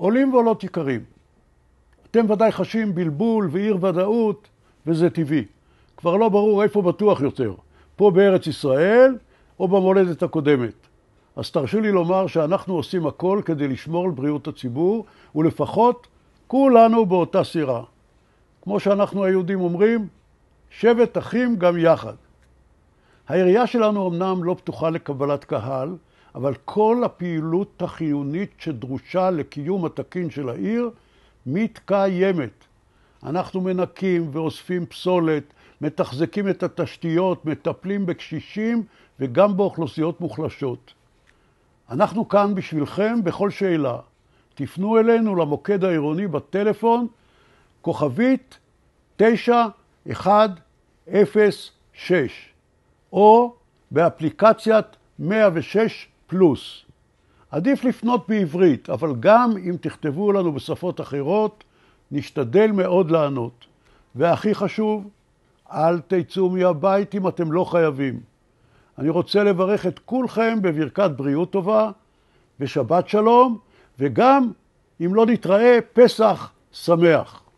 עולים ועולות יקרים. אתם ודאי חשים בלבול ואי ודאות, וזה טבעי. כבר לא ברור איפה בטוח יותר, פה בארץ ישראל או במולדת הקודמת. אז תרשו לי לומר שאנחנו עושים הכל כדי לשמור על בריאות הציבור, ולפחות כולנו באותה סירה. כמו שאנחנו היהודים אומרים, שבט אחים גם יחד. העירייה שלנו אמנם לא פתוחה לקבלת קהל, אבל כל הפעילות החיונית שדרושה לקיום התקין של העיר מתקיימת. אנחנו מנקים ואוספים פסולת, מתחזקים את התשתיות, מטפלים בקשישים וגם באוכלוסיות מוחלשות. אנחנו כאן בשבילכם בכל שאלה. תפנו אלינו למוקד העירוני בטלפון, כוכבית 9106, או באפליקציית 106 פלוס. עדיף לפנות בעברית, אבל גם אם תכתבו לנו בשפות אחרות, נשתדל מאוד לענות. והכי חשוב, אל תצאו מהבית אם אתם לא חייבים. אני רוצה לברך את כולכם בברכת בריאות טובה ושבת שלום, וגם אם לא נתראה, פסח שמח.